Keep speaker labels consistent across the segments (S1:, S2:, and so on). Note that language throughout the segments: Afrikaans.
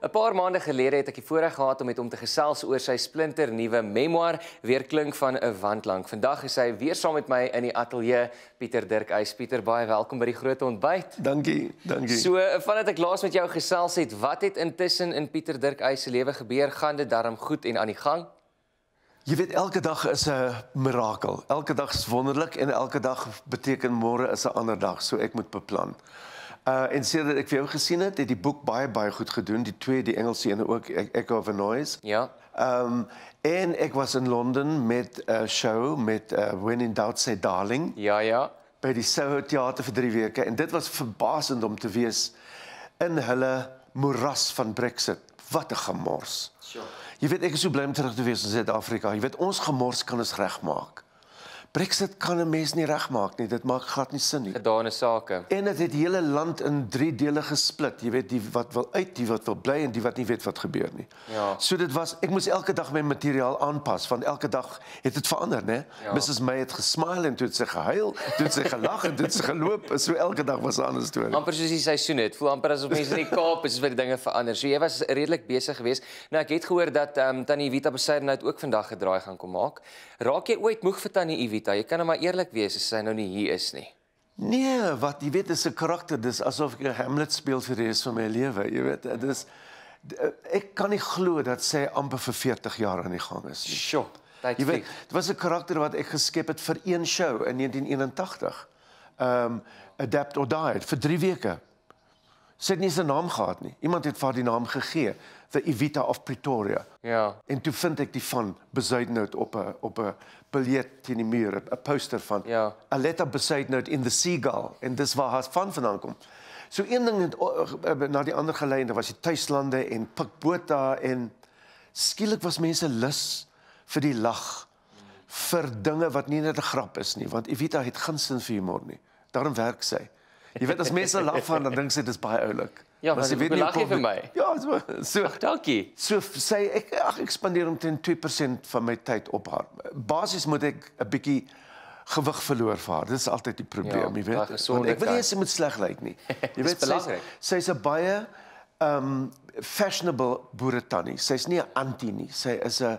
S1: 'n Paar maande gelede het ek die voorreg gehad om met hom te gesels oor sy splinternuwe memoir, Weerklank van 'n Wandlang. Vandag is hy weer saam met my in die ateljee, Pieter Dirk. Hy's Pieter, baie welkom by die groot ontbyt.
S2: Dankie, dankie. So,
S1: vandat ek laas met jou gesels het, wat het intussen in Pieter Dirk se lewe gebeur? Gaan dit darm goed en aan die gang?
S2: Jy weet elke dag is 'n mirakel. Elke dag is wonderlik en elke dag beteken môre is 'n ander dag, so ek moet beplan. Uh en sien dat ek vir jou gesien het, het die boek baie baie goed gedoen, die twee die Engelse ene ook e-, Echo of a Noise. Ja. Ehm um, en ek was in Londen met 'n uh, show met uh, When in Doubt Say Darling. Ja, ja. By die Soho Theater vir 3 weke en dit was verbaasend om te wees in hulle moras van Brexit. Wat 'n gemors. Sure. Jy weet ek is so bly om terug te wees in Suid-Afrika. Jy weet ons gemors kan ons regmaak. Brexit kan 'n mens nee, nie regmaak nie. Dit maak glad nie sin nie. Gedane sake. En dit het hele land in 3 dele gesplit. Jy weet die wat wil uit, die wat wil bly en die wat nie weet wat gebeur nie. Ja. So dit was ek moes elke dag my materiaal aanpas want elke dag het dit verander, né? Ja. Mrs May het gesmile en toe het sy gehuil, toe het sy gelag en toe het sy geloop. So elke dag was 'n ander storie.
S1: Amper soos die seisoen het. Voel amper asof mense in die Kaap is vir dinge verander. So jy was redelik besig geweest. Nou ek het gehoor dat um, Tannie Evita Besaid nou ook vandag gedraai gaan kom maak. Raak jy ooit moeg vir Tannie Evita? Rita, jy kan nou maar eerlik wees as sy nou nie hier is nie.
S2: Nee, wat jy weet is 'n karakter, dis asof ek 'n Hamlet speel vir die res van my lewe, jy weet. Dit is ek kan nie glo dat sy amper vir 40 jaar aan die gang is nie. Sjoe. Jy weet, dit was 'n karakter wat ek geskep het vir een show in 1981. Ehm um, Adapt or Die vir 3 weke sy het nie sy naam gehad nie. Iemand het vir haar die naam gegee, the Evita of Pretoria. Ja. En toe vind ek die van Besuidnout op 'n op 'n biljet teen die muur, 'n poster van ja. Aletta Besuidnout in the Seagull en dis waar haar van vandaan kom. So een ding het eh, eh, eh, na die ander gelei en daar was die tuislande en pikbota en skielik was mense lus vir die lag vir dinge wat nie net 'n grap is nie want Evita het geen sin vir humor nie. Daarom werk sy. Jy weet as mense laf van dan dink sy dis baie oulik. Ja, maar sy weet nie hoe vir my. Ja, so. so ach, dankie. So sê ek ag ek spandeer omtrent 2% van my tyd op haar. Basies moet ek 'n bietjie gewig verloor vir haar. Dit is altyd die probleem, ja, jy weet. Want ek wil nie sy moet sleg lyk nie. Jy weet sy's 'n baie um fashionable boeretannie. Sy's nie 'n anti nie. Sy is 'n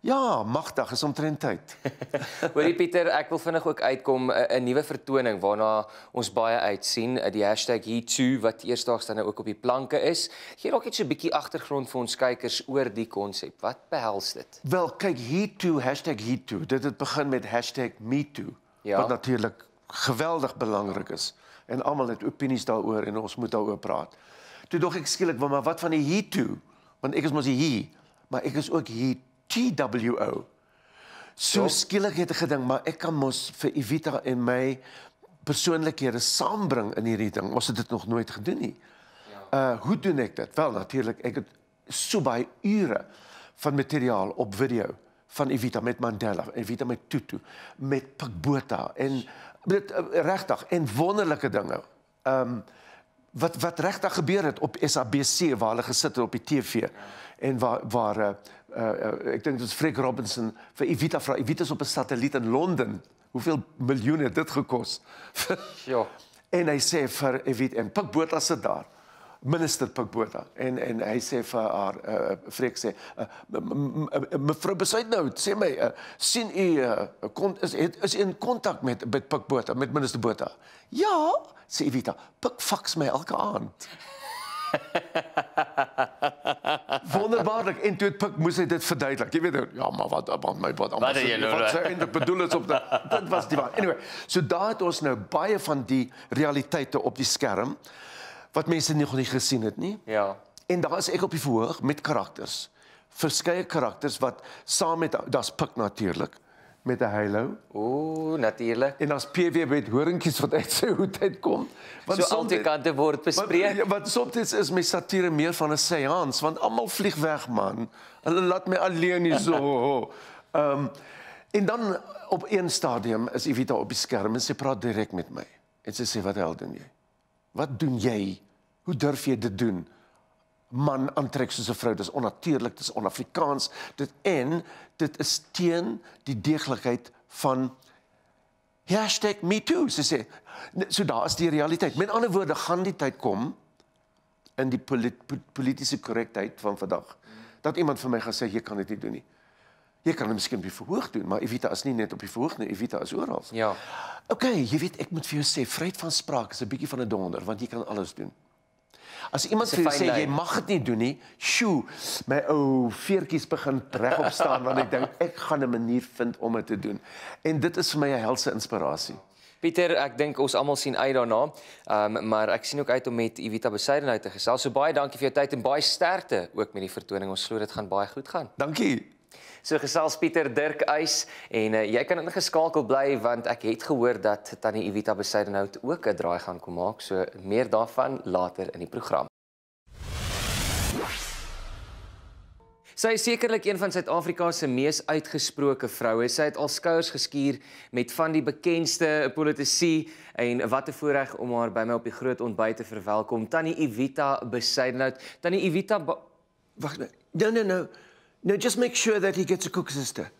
S2: Ja, magtig is omtrent tyd.
S1: Hoorie Pieter, ek wil vinnig ook uitkom eh, 'n nuwe vertoning waarna ons baie uitsien, eh, die hashtag #heto wat eersdaags dan nou ook op die planke is. Gee dalk net so 'n bietjie agtergrond vir ons kykers oor die konsep. Wat behels dit?
S2: Wel, kyk #heto #heto. Dit het begin met #meto. Ja. Wat natuurlik geweldig belangrik is en almal het opinies daaroor en ons moet daaroor praat. Toe dog ek skielik, maar wat van die #heto? Want ek is mos hier, maar ek is ook #heto TWO. So skielik het ek gedink, maar ek kan mos vir Evita en my persoonlikhede saambring in hierdie ding. Ons het dit nog nooit gedoen nie. Ja. Uh hoe doen ek dit? Wel natuurlik, ek het so baie ure van materiaal op video van Evita met Mandela, Evita met Tutu, met Pakbota en dit eh, regtig en wonderlike dinge. Ehm um, wat wat regtig gebeur het op SABC waar hulle gesit het op die TV en waar waar uh, uh, ek dink dit was Frik Robinson vir Evita vra Evita is op 'n satelliet in Londen hoeveel miljoene dit gekos ja en hy sê vir Evita en Pik Botha sit daar minister Pikbota en en hy sê vir haar uh, eh, vrek eh, sê uh, mevrou besluit nou sê my uh, sien u uh, kon is het, is in kontak met met Pikbota met minister Botha ja sê Evita Pik fax my elke aand Wonderbaarlik en toe Pik moes hy dit verduidelik. Jy weet nou, ja, maar wat want my wat anders. Wat sê en ek bedoel dit op dat dit was die waar. Anyway, so daar het ons nou baie van die realiteite op die skerm wat mense nog nie gesien het nie. Ja. En daar is ek op die verhoog met karakters. Verskeie karakters wat saam met daar's pik natuurlik met 'n halo. O, natuurlik. En daar's PW met horingkies wat uit sy hoed uitkom. Want so al die kante word bespreek. Wat, ja, wat soms is my satire meer van 'n seance want almal vlieg weg man. Hulle laat my alleen hier so. Ehm um, en dan op een stadium is Evita op die skerm en sy praat direk met my. En sy sê wat hel doen jy? Wat doen jy? Hoe durf jy dit doen? Man aantrek soos 'n vrou, dis onnatuurlik, dis onAfrikaans. Dit en dit is teen die deeglikheid van #metoo, sê sê. So daar is die realiteit. Met ander woorde, gaan die tyd kom in die polit, politieke korrektheid van vandag dat iemand vir my gaan sê jy kan dit nie doen nie. Jy kan dit miskien bi verhoog doen, maar Evita is nie net op die verhoog nie, Evita is oral. Ja. OK, jy weet ek moet vir jou sê, vryheid van spraak is 'n bietjie van 'n donder want jy kan alles doen. As iemand vir jou sê jy mag dit nie doen nie, sjo, my ou veertjies begin reg op staan want ek dink ek gaan 'n manier vind om dit te doen. En dit is vir my 'n helse inspirasie. Pieter,
S1: ek dink ons almal sien uit daarna. Ehm um, maar ek sien ook uit om met Evita Besaidenheid te gesels. So baie dankie vir jou tyd en baie sterkte ook met die vertoning. Ons glo dit gaan baie goed gaan. Dankie. So gesels Pieter Dirk Eis en uh, jy kan ingeskakel bly want ek het gehoor dat Tannie Evita Besidenhout ook 'n draai gaan kom maak. So meer daarvan later in die program. Sy is sekerlik een van Suid-Afrika se mees uitgesproke vroue. Sy het al skouers geskuur met van die bekendste politici en wat 'n voorreg om haar by my op die groot ontbyt te verwelkom, Tannie Evita Besidenhout. Tannie Evita Wag nou.
S2: Nee nee nee. nee. No, just make sure that he gets a cook sister.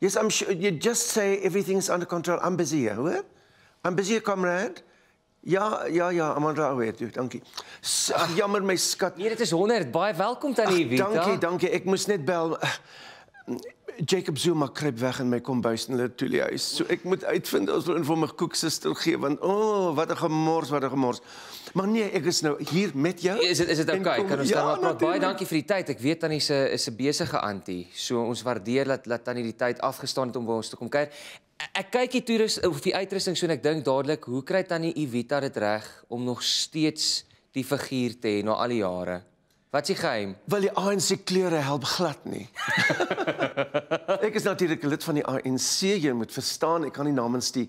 S2: Yes, I'm sure. You just say everything's under control. I'm busy here, hoor? I'm busy, comrade. Ja, ja, ja, I'm on our way. Dankie. Ag jammer my skat. Nee, dit is 100. Baie welkom tannie Evita. Dankie, dankie. Ek moes net bel. Jacob Zuma kruip weg in my kombuis in hulle tuilehuis. So ek moet uitvind as hulle vir my koeksister gee want o, oh, wat 'n gemors, wat 'n gemors. Maar nee, ek is nou hier met jou. Is dit is dit okay? Kom, kan ons ja, dan maar praat? Baie dankie vir
S1: die tyd. Ek weet tannie se is 'n besige antie. So ons waardeer dat dat tannie die tyd afgestaan het om by ons te kom kuier. E- ek kyk hier toerus of die uitrusting so en ek dink dadelik, hoe kry tannie Evita dit reg om nog steeds die figuur te hê na al die jare? Wat s'ie geheim? Wil die ANC kleure
S2: help glad nie. ek is natuurlik 'n lid van die ANC, jy moet verstaan, ek kan nie namens die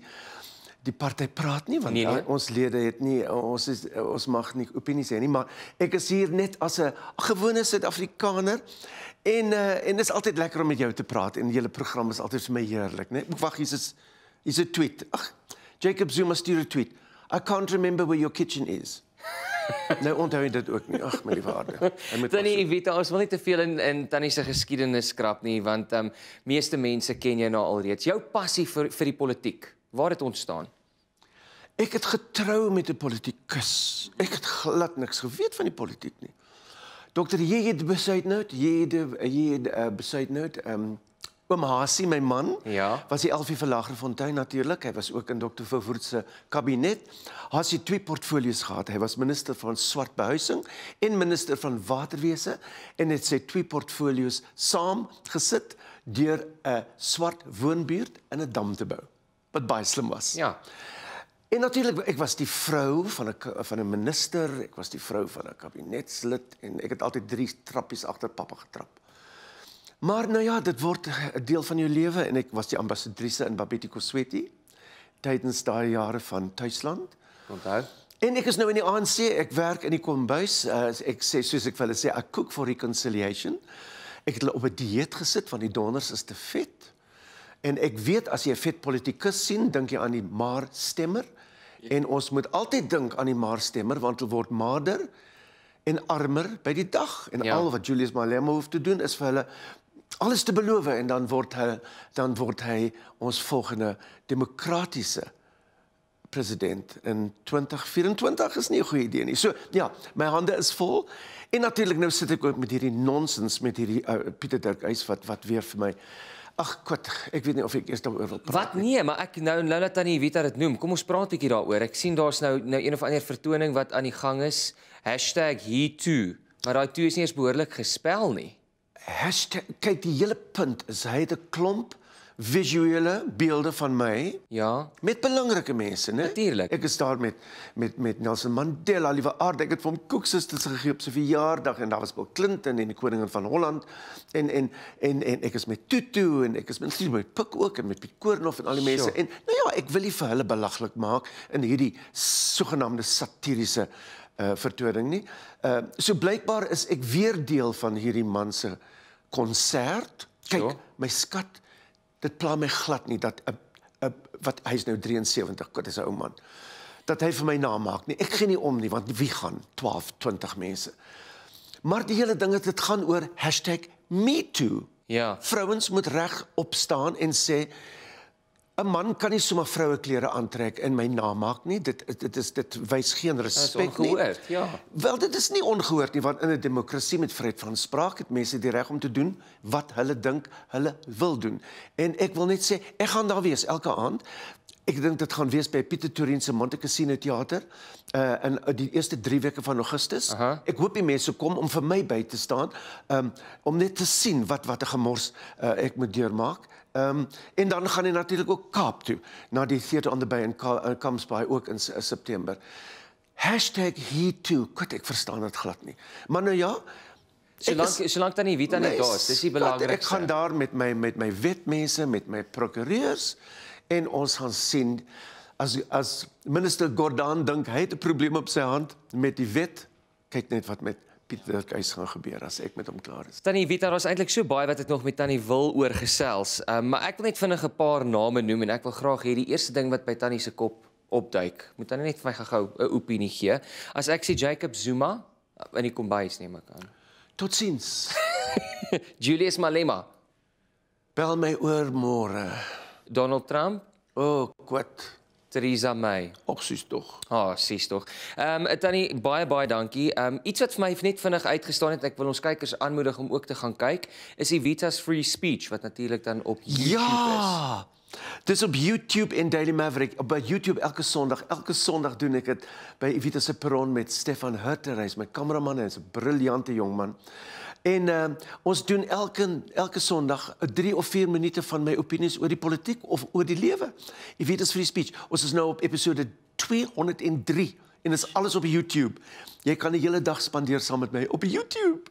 S2: die party praat nie want nee, nee. ons lede het nie ons is ons mag nie opinies hê nie, maar ek is hier net as 'n gewone Suid-Afrikaner. En uh, en dit is altyd lekker om met jou te praat en julle program is altyd vir my heerlik, né? Nee? Wag, hier's is hier's 'n tweet. Ag, Jacob Zuma stuur 'n tweet. I can't remember where your kitchen is. nou onthou jy dit ook nie. Ag my liewe aarde. Hy moet Tannie Evita ons wil nie te veel in
S1: in tannie se geskiedenis skrap nie want ehm um, meeste mense ken jy nou alreeds. Jou passie
S2: vir vir die politiek. Waar het ontstaan? Ek het getrou met 'n politikus. Ek het glad niks geweet van die politiek nie. Dokter, jy het besluit nou, jy het jy het uh, besluit nou, ehm um, Oom Hasie, my man, ja. was die Elfie Verlagerfontein natuurlik. Hy was ook in Dr. Verwoerd se kabinet. Hasie twee portfolios gehad. Hy was minister van swart behuising en minister van waterwese en het sy twee portfolios saam gesit deur 'n swart woonbuurt in 'n dam te bou wat baie slim was. Ja. En natuurlik ek was die vrou van 'n van 'n minister, ek was die vrou van 'n kabinetslid en ek het altyd drie trappies agter pappa getrap. Maar nou ja, dit word eh, 'n deel van jou lewe en ek was die ambassadrice in Babitiko Sweti tydens daai jare van Tuisland. Onthou? En ek is nou in die ANC, ek werk in die kombuis. Uh, ek sê soos ek vir hulle sê, I cook for reconciliation. Ek het hulle op 'n dieet gesit want die donors is te vet. En ek weet as jy 'n vet politikus sien, dink jy aan die maar stemmer. Ja. En ons moet altyd dink aan die maar stemmer want hulle word maarder en armer by die dag en ja. al wat Julius Malema hoef te doen is vir hulle alles te beloof en dan word hy dan word hy ons volgende demokratiese president in 2024 is nie 'n goeie idee nie. So ja, my hande is vol en natuurlik nou sit ek ook met hierdie nonsens met hierdie uh, Pieter Dirk eis wat wat weer vir my Ag kwat, ek weet nie of ek eers daaroor wil praat
S1: nie. Wat nee, maar ek nou nou laat tannie Wita dit noem. Kom ons praat 'n bietjie daaroor. Ek sien daar's nou nou een of ander vertoning wat aan die gang is. #hetoo. Maar daai toe is nie eens behoorlik gespel nie
S2: hashtag, kyk, die hele punt is, hy het 'n klomp visuele beelde van my. Ja. Met belangrike mense, né? Natuurlik. Ek is daar met met met Nelson Mandela, liewe aard, ek het vir hom koeksusters gegee op sy verjaardag en daar was Bill Clinton en die koningin van Holland en en en en ek is met Tutu en ek is met my pik ook en met Picornof en al die mense. Sure. En nou ja, ek wil nie vir hulle belaglik maak in hierdie sogenaamde satiriese uh, vertoning nie. Uh, so blykbaar is ek weer deel van hierdie man se konsert. Kyk, so? my skat, dit pla my glad nie dat 'n wat hy's nou 73, dit is 'n ou man. Dat hy vir my naam maak nie. Ek gee nie om nie want wie gaan 12, 20 mense. Maar die hele ding is dit gaan oor #metoo. Ja. Vrouens moet reg opstaan en sê 'n man kan nie sommer vroue klere aantrek en my naam maak nie. Dit dit is dit wys geen respek nie. Ongehoord, ja. Wel dit is nie ongehoord nie want in 'n demokrasie met vryheid van spraak het mense die reg om te doen wat hulle dink hulle wil doen. En ek wil net sê ek gaan daar wees elke aand Ek dink dit gaan wees by Pieter Torin se Montecassino teater uh eh, in eh, die eerste 3 weke van Augustus. Aha. Ek hoop die mense kom om vir my by te staan, um om net te sien wat wat 'n gemors uh, ek moet deurmaak. Um en dan gaan hy natuurlik ook Kaap toe na die Theater on the Bay in Kaapstad uh, ook in, in September. #heto kut ek verstaan dit glad nie. Maar nou ja, Solank solank tannie Wita net daar is, dis die belangrikste. Ek gaan daar met my met my wetmense, met my prokureurs. Uh en ons gaan sien as as minister Gordhan dink hy het 'n probleem op sy hand met die wet kyk net wat met Pieter Kuys gaan gebeur as ek met hom klaar is.
S1: Tannie Vita, daar is eintlik so baie wat ek nog met Tannie wil oor gesels. Um, ehm, maar ek wil net vinnig 'n paar name noem en ek wil graag hê die eerste ding wat by Tannie se kop opduik, moet Tannie net vir my gou 'n opinie gee. As ek sien Jacob Zuma eh, in die kombuis neem ek aan. Totsiens. Julius Malema. Bel my oor môre. Donald Trump. O, oh, kwat. Theresa May. Ag, sies tog. Ah, sies tog. Ehm um, Tannie, baie baie dankie. Ehm um, iets wat vir my net vinnig uitgestaan het, ek wil ons kykers aanmoedig om ook te gaan
S2: kyk, is die Vita's Free Speech wat natuurlik dan op YouTube ja! is. Dis op YouTube en Daily Maverick, op YouTube elke Sondag. Elke Sondag doen ek dit by Evita se perron met Stefan Hutter, hy's my kameraman en hy's 'n briljante jong man. En uh, ons doen elke elke Sondag 3 of 4 minute van my opinies oor die politiek of oor die lewe. Jy weet as vir die speech. Ons is nou op episode 203 en dit is alles op YouTube jy kan 'n hele dag spandeer saam met my op YouTube.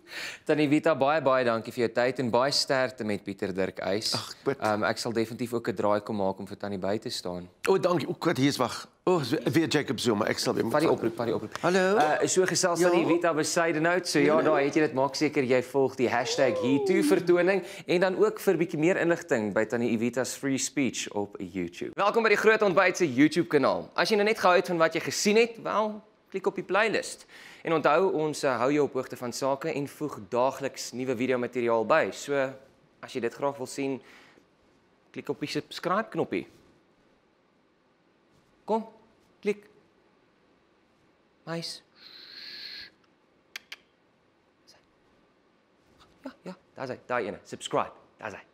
S2: Tannie Vita, baie baie dankie
S1: vir jou tyd en baie sterkte met Pieter Dirk Eis. Ag, um, ek sal definitief ook 'n draai kom maak om vir
S2: Tannie by te staan. O, dankie. O, wat hier is wag. O, oh, weer Jacob Zuma. Ek sal weer moet. Party oproep, party oproep.
S1: Hallo. Uh, so gesels ja. Tannie Vita beside and out. So ja, nee. daar het jy dit. Maak seker jy volg die hashtag #HeToo vertoning en dan ook vir bietjie meer inligting by Tannie Ivita's free speech op YouTube. Welkom by die Groot Ontbyt se YouTube kanaal. As jy nou net gehou het van wat jy gesien het, wel klik op die playlist. En onthou ons eh, hou jou op hoogte van sake en voeg daagliks nuwe video materiaal by. So as jy dit graag wil sien, klik op die subscribe knoppie. Kom, klik. Mais. Ja, ja, daar's hy, daai ene, subscribe. Daar's hy.